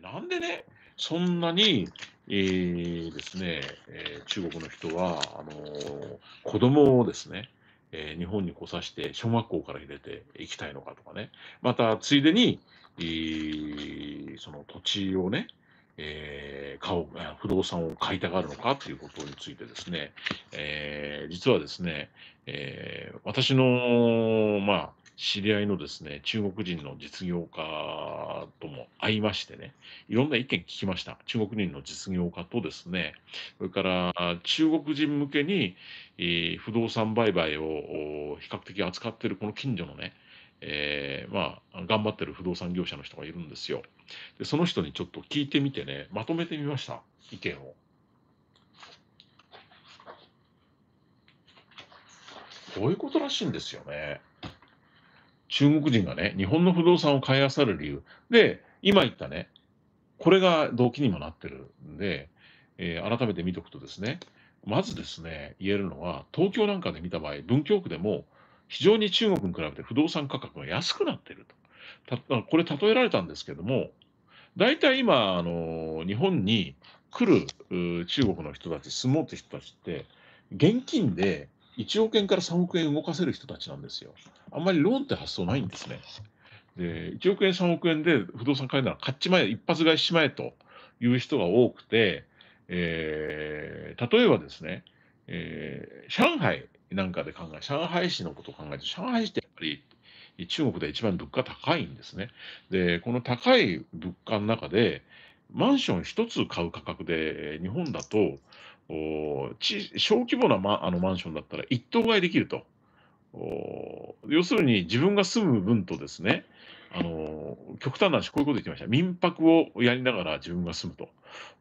なんでね、そんなに、えー、ですね、えー、中国の人は、あのー、子供をですね、えー、日本に来させて、小学校から入れていきたいのかとかね、また、ついでに、えー、その土地をね、えー、顔不動産を買いたがるのかということについてですね、えー、実はですね、えー、私の、まあ、知り合いのですね中国人の実業家とも会いましてねいろんな意見聞きました中国人の実業家とですねそれから中国人向けに、えー、不動産売買を比較的扱っているこの近所のねえー、まあ、頑張ってる不動産業者の人がいるんですよ。で、その人にちょっと聞いてみてね、まとめてみました、意見を。こういうことらしいんですよね。中国人がね、日本の不動産を買いあさる理由。で、今言ったね、これが動機にもなってるんで、えー、改めて見ておくとですね、まずですね、言えるのは、東京なんかで見た場合、文京区でも非常に中国に比べて不動産価格が安くなっていると。これ例えられたんですけども、大体今、あの日本に来る中国の人たち、住もうって人たちって、現金で1億円から3億円動かせる人たちなんですよ。あんまりローンって発想ないんですね。で1億円、3億円で不動産買えるなら買っちまえ、一発買いしまえという人が多くて、えー、例えばですね、えー、上海なんかで考え、上海市のことを考えて、上海市ってやっぱり中国で一番物価高いんですね。で、この高い物価の中で、マンション1つ買う価格で、日本だと、小規模な、ま、あのマンションだったら1棟買いできると。要するに自分が住む分とですね、あの極端な話、こういうこと言ってました、民泊をやりながら自分が住む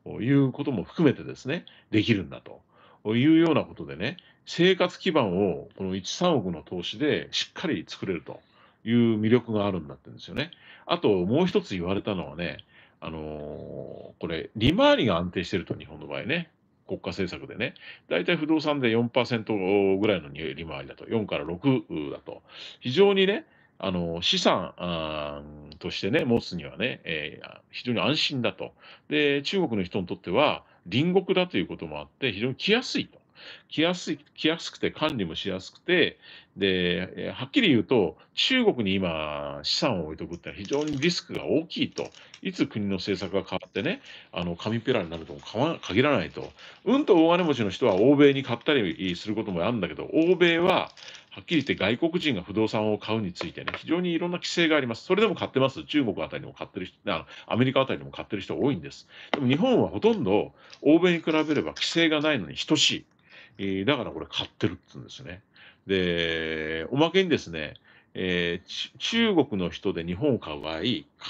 ということも含めてですね、できるんだというようなことでね、生活基盤をこの1、3億の投資でしっかり作れるという魅力があるんだってんですよね。あともう一つ言われたのはね、あのー、これ、利回りが安定してると、日本の場合ね、国家政策でね、大体不動産で4%ぐらいの利回りだと、4から6だと、非常にね、あの資産としてね、持つにはね、えー、非常に安心だと。で、中国の人にとっては、隣国だということもあって、非常に来やすいと。来やすい、来やすくて管理もしやすくて、で、はっきり言うと、中国に今、資産を置いとくってのは非常にリスクが大きいと。いつ国の政策が変わってね、あの、紙ペラになるとも限らないと。うんと大金持ちの人は欧米に買ったりすることもあるんだけど、欧米は、はっきり言って外国人が不動産を買うについてね、非常にいろんな規制があります。それでも買ってます。中国あたりにも買ってる人、あアメリカあたりにも買ってる人多いんです。でも日本はほとんど欧米に比べれば規制がないのに等しい。えー、だからこれ買ってるって言うんですね。で、おまけにですね、えー、中国の人で日本を買う場合、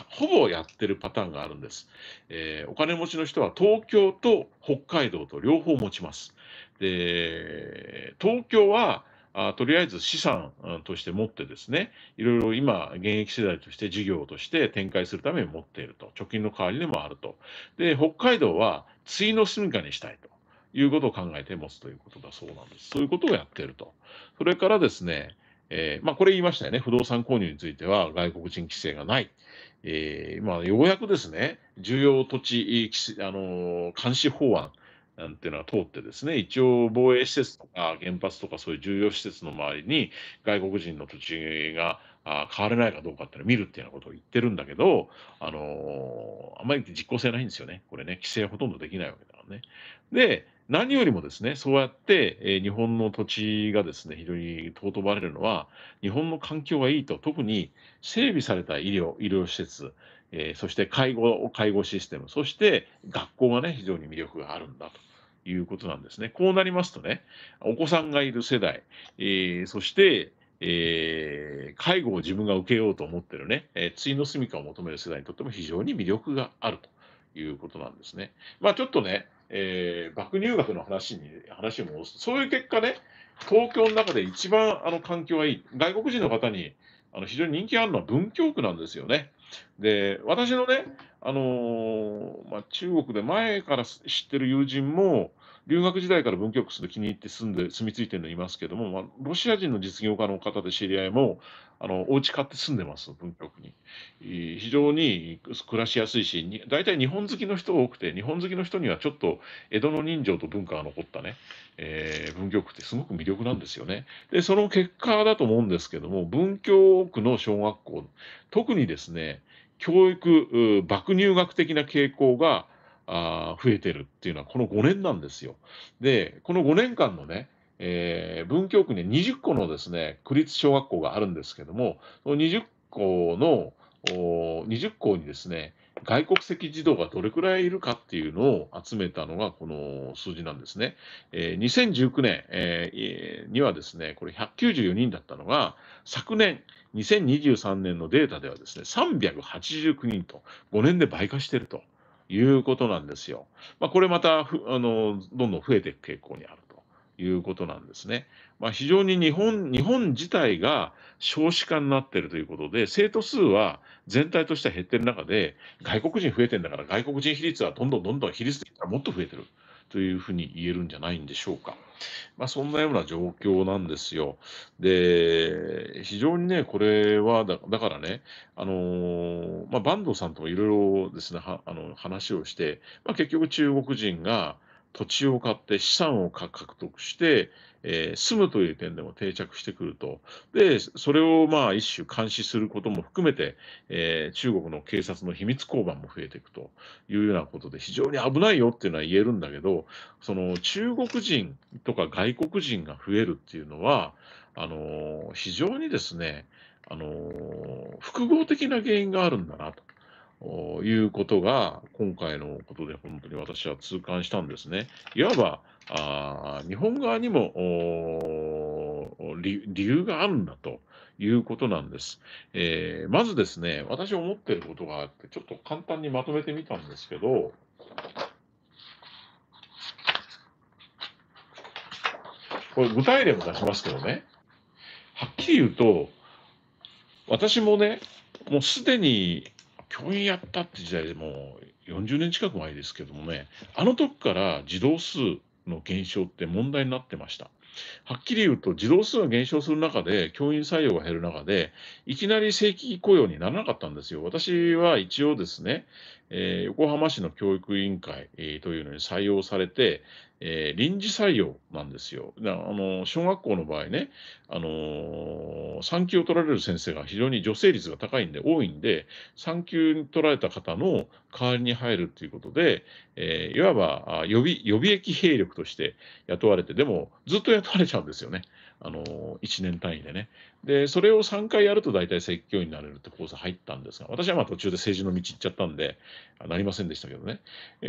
ほぼやってるパターンがあるんです、えー、お金持ちの人は東京と北海道と両方持ちます。で、東京はあとりあえず資産として持ってですね、いろいろ今、現役世代として事業として展開するために持っていると、貯金の代わりでもあると。で、北海道は、ついの住みかにしたいと。いうことを考えて持つということだそうなんです。そういうことをやっていると。それからですね、えー、まあ、これ言いましたよね。不動産購入については外国人規制がない。えー、まあ、ようやくですね、重要土地、あのー、監視法案なんていうのが通ってですね、一応防衛施設とか原発とかそういう重要施設の周りに外国人の土地があ買われないかどうかっていうのを見るっていうようなことを言ってるんだけど、あのー、あまり実効性ないんですよね。これね、規制ほとんどできないわけだからね。で、何よりもですね、そうやって、えー、日本の土地がですね、非常に尊ばれるのは、日本の環境がいいと、特に整備された医療、医療施設、えー、そして介護、介護システム、そして学校がね、非常に魅力があるんだと。いうことなんですね。こうなりますとね、お子さんがいる世代、えー、そして、えー、介護を自分が受けようと思ってるね、えー、の住みかを求める世代にとっても非常に魅力があるということなんですね。まあちょっとね、えー、入学の話に話を戻すそういう結果ね、東京の中で一番あの環境がいい、外国人の方にあの非常に人気あるのは文京区なんですよね。で、私のね、あのー、まあ、中国で前から知ってる友人も、留学時代から文京区で気に入って住んで住み着いてるのいますけども、まあ、ロシア人の実業家の方で知り合いもあのお家買って住んでます文京区に、非常に暮らしやすいしに大体日本好きの人多くて日本好きの人にはちょっと江戸の人情と文化が残ったね、えー、文京区ってすごく魅力なんですよねでその結果だと思うんですけども文京区の小学校特にですね教育、爆入学的な傾向があ増えてるっていうのはこの5年なんですよ。で、この5年間のね、えー、文京区に20個のですね、区立小学校があるんですけども、その20校の、20校にですね、外国籍児童がどれくらいいるかっていうのを集めたのがこの数字なんですね。えー、2019年、えー、にはですね、これ194人だったのが、昨年、2023年のデータではですね、389人と、5年で倍化してると。いうことなんですよ。まあ、これまたふあのどんどん増えていく傾向にあるということなんですね。まあ、非常に日本日本自体が少子化になっているということで、生徒数は全体としては減っている中で、外国人増えてるんだから、外国人比率はどんどんどんどん比率的にはもっと増えてる。というふうに言えるんじゃないんでしょうか。まあ、そんなような状況なんですよ。で、非常にね、これはだ、だからね、あのー、まあ、坂東さんともいろいろですね、はあの話をして、まあ、結局中国人が土地を買って資産を獲得して、えー、住むという点でも定着してくると、でそれをまあ一種監視することも含めて、えー、中国の警察の秘密交番も増えていくというようなことで、非常に危ないよっていうのは言えるんだけど、その中国人とか外国人が増えるっていうのは、あのー、非常にですね、あの複合的な原因があるんだなと。いうことが、今回のことで本当に私は痛感したんですね。いわば、あ日本側にも理由があるんだということなんです。えー、まずですね、私思っていることがあって、ちょっと簡単にまとめてみたんですけど、これ具体例も出しますけどね、はっきり言うと、私もね、もうすでに教員やったって時代でもう40年近く前ですけどもねあの時から児童数の減少って問題になってました。はっきり言うと児童数が減少する中で教員採用が減る中でいきなり正規雇用にならなかったんですよ。私は一応ですね、えー、横浜市の教育委員会、えー、というのに採用されて、えー、臨時採用なんですよ。あの小学校の場合ね、あの産休を取られる先生が非常に女性率が高いんで、多いんで、産休に取られた方の代わりに入るということで、えいわば予備予備役兵力として雇われて、でもずっと雇われちゃうんですよね。あの1年単位でねでそれを3回やると大体説教になれるって講座入ったんですが私はまあ途中で政治の道行っちゃったんでなりませんでしたけどね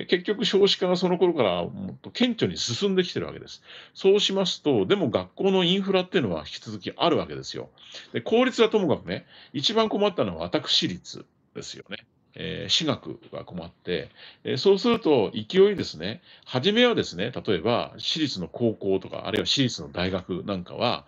結局少子化がその頃からもっと顕著に進んできてるわけですそうしますとでも学校のインフラっていうのは引き続きあるわけですよで公立はともかくね一番困ったのは私立ですよねえー、私学が困って、えー、そうすると勢いですね、初めはですね、例えば私立の高校とか、あるいは私立の大学なんかは、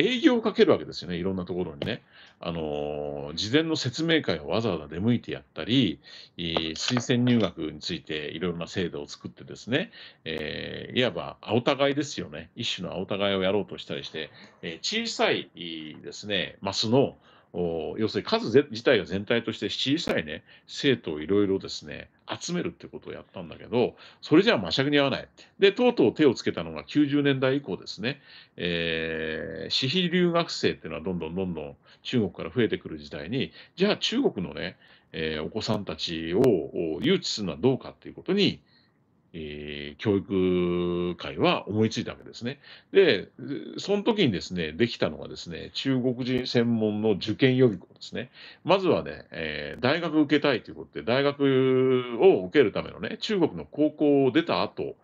営業をかけるわけですよね、いろんなところにね。あのー、事前の説明会をわざわざ出向いてやったり、推薦入学についていろいろな制度を作ってですね、えー、いわば青互いですよね、一種の青互いをやろうとしたりして、えー、小さいですね、マスの、要するに数自体が全体として小さいね生徒をいろいろですね集めるってことをやったんだけどそれじゃあましゃに合わないでとうとう手をつけたのが90年代以降ですね、えー、私費留学生っていうのはどんどんどんどん中国から増えてくる時代にじゃあ中国のね、えー、お子さんたちを誘致するのはどうかっていうことにえー、教育界は思いついたわけですね。で、その時にですね、できたのがですね、中国人専門の受験予備校ですね。まずはね、えー、大学受けたいということで、大学を受けるためのね、中国の高校を出た後、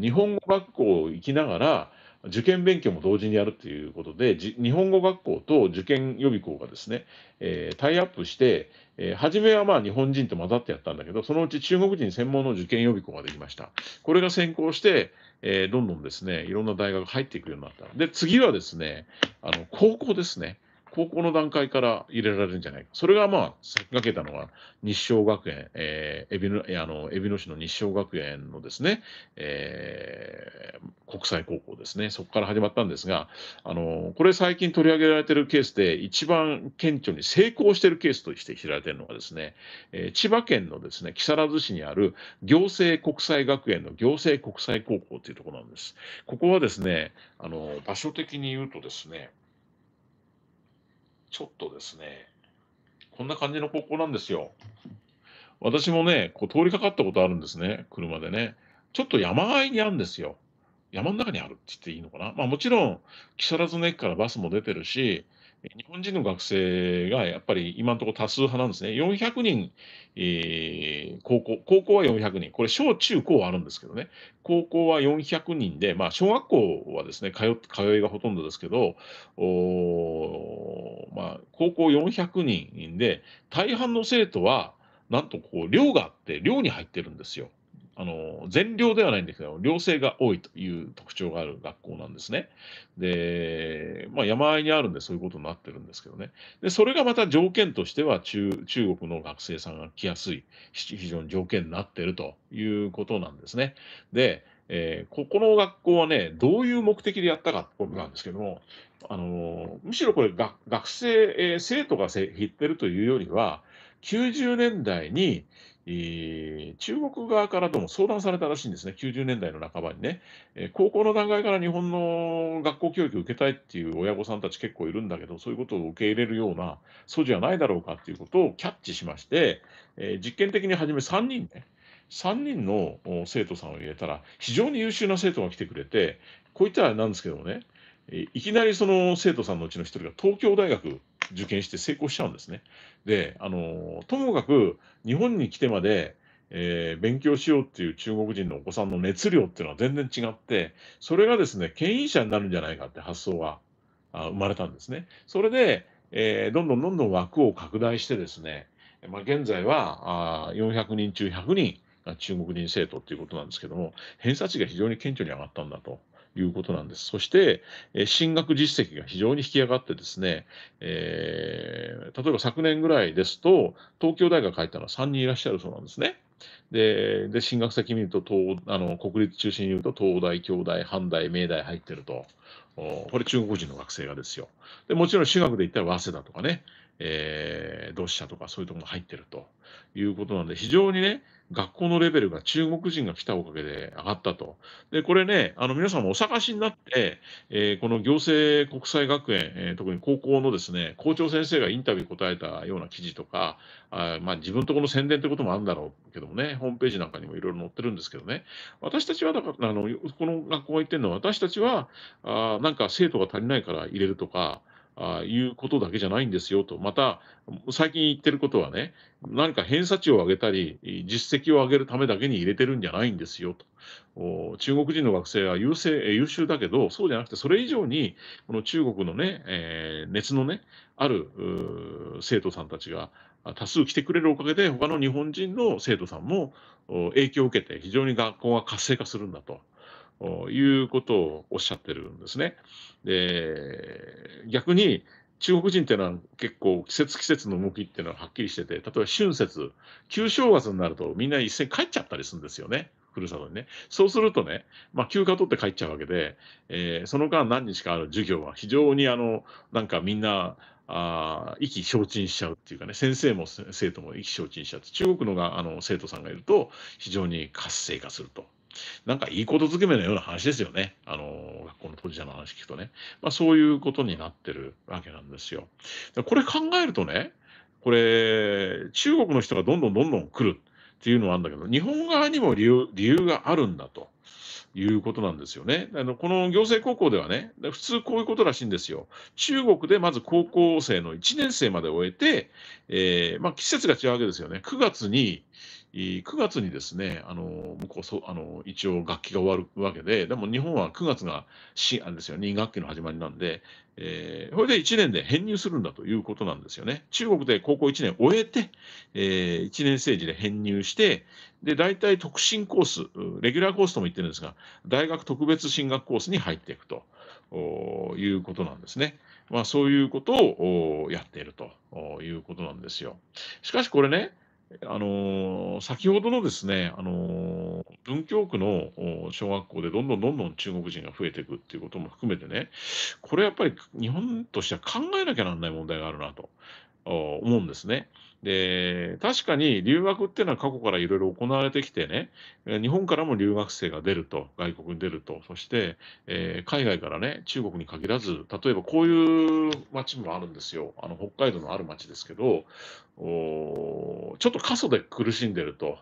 日本語学校を行きながら、受験勉強も同時にやるということで日本語学校と受験予備校がですね、えー、タイアップして、えー、初めはまあ日本人と混ざってやったんだけどそのうち中国人専門の受験予備校ができましたこれが先行して、えー、どんどんですねいろんな大学入っていくようになったで次はですねあの高校ですね高校の段階から入れられるんじゃないか。それがまあ、先駆けたのは、日照学園、えー、海老の、あの、海老の市の日照学園のですね、えー、国際高校ですね。そこから始まったんですが、あの、これ最近取り上げられてるケースで、一番顕著に成功してるケースとして知られてるのがですね、えー、千葉県のですね、木更津市にある行政国際学園の行政国際高校というところなんです。ここはですね、あの、場所的に言うとですね、ちょっとですね、こんな感じの高校なんですよ。私もね、こう通りかかったことあるんですね、車でね。ちょっと山あいにあるんですよ。山の中にあるって言っていいのかな。まあもちろん、木更津の駅からバスも出てるし、日本人の学生がやっぱり今のところ多数派なんですね。400人、えー、高校、高校は400人、これ小中高はあるんですけどね、高校は400人で、まあ小学校はですね、通通いがほとんどですけど、おまあ高校400人で、大半の生徒は、なんとこう寮があって寮に入ってるんですよ。あの全寮ではないんですけど寮生が多いという特徴がある学校なんですね。で、まあ、山あいにあるんでそういうことになってるんですけどね。でそれがまた条件としては中中国の学生さんが来やすい非常に条件になってるということなんですね。で、えー、ここの学校はねどういう目的でやったかってことなんですけどもあのむしろこれ学学生、えー、生徒が減ってるというよりは90年代にえー、中国側からでも相談されたらしいんですね、90年代の半ばにね、えー、高校の段階から日本の学校教育を受けたいっていう親御さんたち結構いるんだけど、そういうことを受け入れるような素地はないだろうかっていうことをキャッチしまして、えー、実験的に初め3人ね、3人の生徒さんを入れたら、非常に優秀な生徒が来てくれて、こういったらなんですけどもね、いきなりその生徒さんのうちの1人が東京大学受験して成功しちゃうんですね。で、あのともかく日本に来てまで、えー、勉強しようっていう中国人のお子さんの熱量っていうのは全然違って、それがですね、権威者になるんじゃないかって発想があ生まれたんですね。それで、えー、どんどんどんどん枠を拡大してですね、まあ、現在はあ400人中100人が中国人生徒っていうことなんですけども、偏差値が非常に顕著に上がったんだと。いうことなんです。そして、え進学実績が非常に引き上がってですね、えー、例えば昨年ぐらいですと、東京大学入ったのは3人いらっしゃるそうなんですね。で、で進学先見ると東あの、国立中心に言うと、東大、京大、阪大、明大入ってると。これ中国人の学生がですよ。でもちろん私学で言ったら早稲田とかね、えー、同志社とかそういうところが入ってるということなんで、非常にね、学校のレベルが中国人が来たおかげで上がったと。で、これね、あの皆さんもお探しになって、えー、この行政国際学園、えー、特に高校のですね、校長先生がインタビュー答えたような記事とか、あまあ、自分とこの宣伝ってこともあるんだろうけどもね、ホームページなんかにもいろいろ載ってるんですけどね、私たちはだから、あのこの学校が言ってるのは、私たちはあなんか生徒が足りないから入れるとか、あいうことだけじゃないんですよと、また最近言ってることはね、何か偏差値を上げたり、実績を上げるためだけに入れてるんじゃないんですよと、中国人の学生は優勢優秀だけど、そうじゃなくて、それ以上にこの中国のね、えー、熱のね、ある生徒さんたちが多数来てくれるおかげで、他の日本人の生徒さんも影響を受けて、非常に学校が活性化するんだと。いうことをおっしゃってるんですね。で逆に中国人っていうのは結構季節季節の動きっていうのははっきりしてて例えば春節旧正月になるとみんな一斉に帰っちゃったりするんですよね。ふるさとにね。そうするとね、まあ、休暇取って帰っちゃうわけで、えー、その間何日かある授業は非常にあの、なんかみんな、あ意気消沈しちゃうっていうかね、先生も生徒も意気消沈しちゃって、中国のがあの生徒さんがいると非常に活性化するとなんかいいことづくめのような話ですよね。あの、学校の当事者の話聞くとね。まあそういうことになってるわけなんですよ。これ考えるとね、これ、中国の人がどんどんどんどん来るっていうのはあるんだけど、日本側にも理由理由があるんだと。いうことなんですよね。あのこの行政高校ではね、普通こういうことらしいんですよ。中国でまず高校生の1年生まで終えて、えー、まあ、季節が違うわけですよね。9月に9月にですね、あの向こうそあの一応楽器が終わるわけで、でも日本は9月がしあですよ、ね、2学期の始まりなんで、えー、れで1年で編入するんだということなんですよね。中国で高校1年終えて、えー、1年生児で編入して、で大体特進コース、レギュラーコースとも言ってるんですが、大学特別進学コースに入っていくということなんですね。まあ、そういうことをやっているということなんですよ。しかしこれね、あの先ほどのですね、あの文京区の小学校でどんどんどんどん中国人が増えていくっていうことも含めてね、これやっぱり日本としては考えなきゃなんない問題があるなと思うんですね。で、確かに留学っていうのは過去からいろいろ行われてきてね、日本からも留学生が出ると、外国に出ると、そして、えー、海外からね、中国に限らず、例えばこういう町もあるんですよ。あの、北海道のある町ですけど、おちょっと過疎で苦しんでると。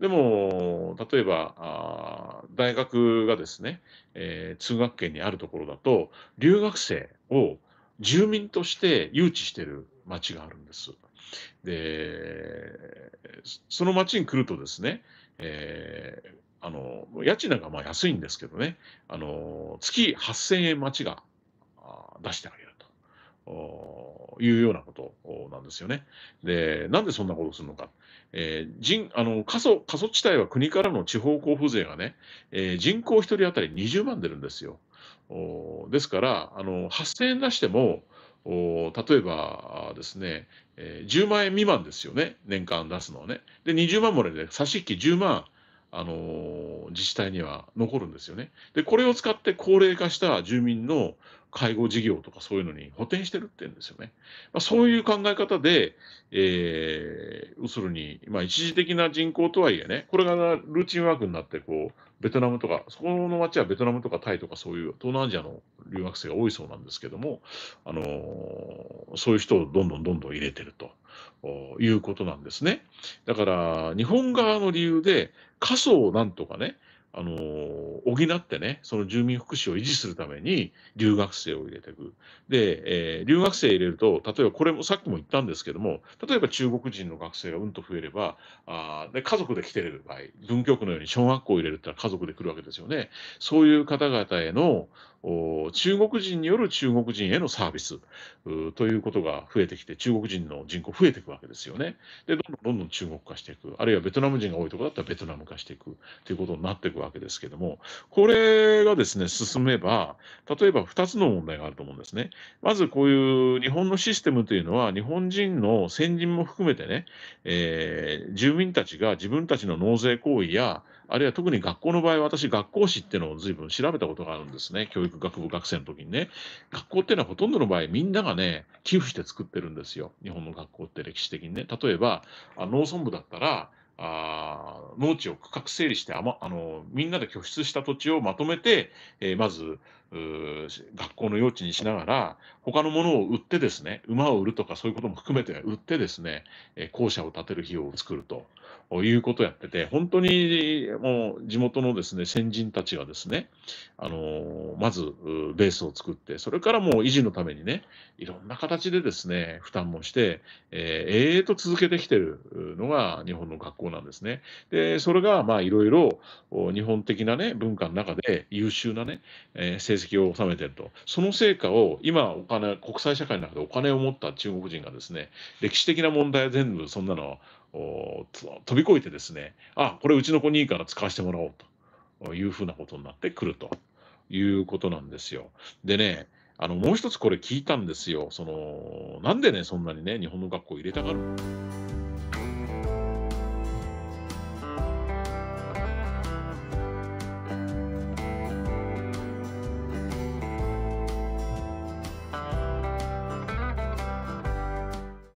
でも、例えば、あ大学がですね、えー、通学圏にあるところだと、留学生を住民として誘致してる町があるんです。で、その町に来るとですね、えー、あの、家賃なんかまあ安いんですけどね、あの、月8000円町が出してあげるというようなことなんですよね。で、なんでそんなことをするのか。えー、人あの過疎過疎地帯は国からの地方交付税がね、えー、人口1人当たり20万出るんですよ。ですから、あの8000円出しても、例えばですね、えー、10万円未満ですよね年間出すのはねで20万もらえで差し引き10万あのー、自治体には残るんですよね。でこれを使って高齢化した住民の介護事業とかそういうのに補填してるって言うんですよね。まあ、そういう考え方で、えー、要するに、まあ、一時的な人口とはいえね、これがルーチンワークになってこう、ベトナムとか、そこの町はベトナムとかタイとかそういう東南アジアの留学生が多いそうなんですけども、あのそういう人をどんどんどんどん入れてるということなんですね。だから日本側の理由で過疎をなんとかね、あの補ってね、その住民福祉を維持するために留学生を入れていく。で、えー、留学生入れると、例えばこれもさっきも言ったんですけども、例えば中国人の学生がうんと増えれば、あで家族で来てる場合、文京区のように小学校を入れるってのは家族で来るわけですよね。そういう方々への中国人による中国人へのサービスということが増えてきて、中国人の人口増えていくわけですよね。で、どんどんどんどん中国化していく、あるいはベトナム人が多いところだったらベトナム化していくということになっていくわけですけども、これがですね、進めば、例えば2つの問題があると思うんですね。まずこういう日本のシステムというのは、日本人の先人も含めてね、えー、住民たちが自分たちの納税行為や、あるいは特に学校の場合、私、学校史っていうのを随分調べたことがあるんですね、教育育学部学生の時にね、学校っていうのはほとんどの場合、みんながね、寄付して作ってるんですよ。日本の学校って歴史的にね。例えば、あ農村部だったら、あ農地を区画整理してあ、ま、あのみんなで拠出した土地をまとめて、えー、まず学校の用地にしながら他のものを売ってですね馬を売るとかそういうことも含めて売ってですね校舎を建てる費用を作るということをやってて本当にもう地元のですね先人たちがですねあのまずベースを作ってそれからもう維持のためにねいろんな形でですね負担もして、えー、と続けてきてるのが日本の学校なんですね。でそれがまあいろいろ日本的なね文化の中で優秀なね、えー績を収めていると、その成果を今お金、国際社会の中でお金を持った中国人がですね歴史的な問題は全部そんなの飛び越えて、ですねあこれ、うちの子にいいから使わせてもらおうというふうなことになってくるということなんですよ。でねあのもう一つこれ聞いたんですよ、そのなんでね、そんなにね、日本の学校入れたがる